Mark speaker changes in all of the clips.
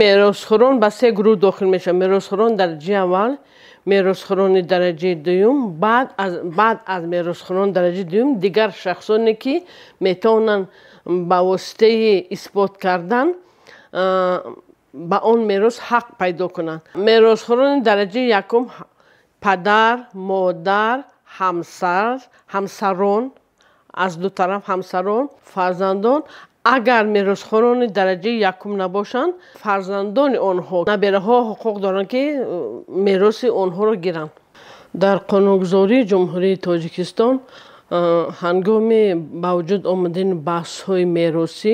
Speaker 1: меросхӯрон ба се гурӯҳ дохил мешавад меросхӯрон дараҷаи аввал меросхӯрони дараҷаи дуюм бад аз меросхӯрон дараҷаи дуюм дигар шахсоне ки метавонанд ба воситаи исбот кардан ба он мерос ҳақ пайдо кунанд меросхӯрони дараҷаи якум падар модар ҳамсар ҳамсарон аз ду тараф ҳамсарон фарзандон агар меросхорони дараҷаи якум набошанд фарзандони онҳо набераҳо ҳуқуқ доранд ки э, мероси онҳоро гиранд дар қонунгузории ҷумҳурии тоҷикистон э, ҳангоми ба вуҷуд омадани баҳсҳои меросӣ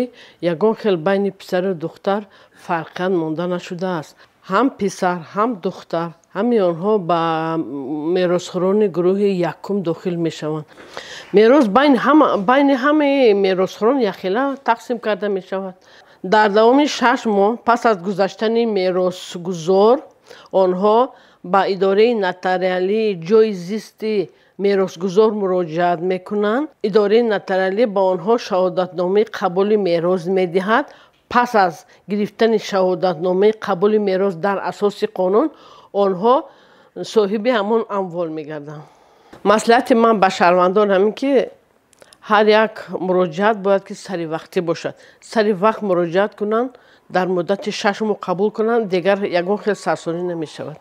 Speaker 1: ягон хел байни писару духтар фарқиян монда нашудааст ҳам писар ҳам духтар ҳамин онҳо ба меросхӯрони гурӯҳи якум дохил мешаванд мерос байни ҳамаи меросхӯрон яхела тақсим карда мешавад дар давоми шаш моҳ пас аз гузаштани меросгузор онҳо ба идораи нотариалӣ ҷои зисти меросгузор муроҷиат мекунанд идораи нотариалӣ ба онҳо шаҳодатномаи қабули мерос медиҳад پس از گرفتن شهادتنامه قبول میراز در اساس قانون آنها صاحب همون اموال میگردن مسئلت من به شهروندان همین که هر یک مراجعت باید که سری وقتی باشد سری وقت مراجعت کنند در مدت شش مو قبول کنند دیگر یکون خیلی سرسانی نمی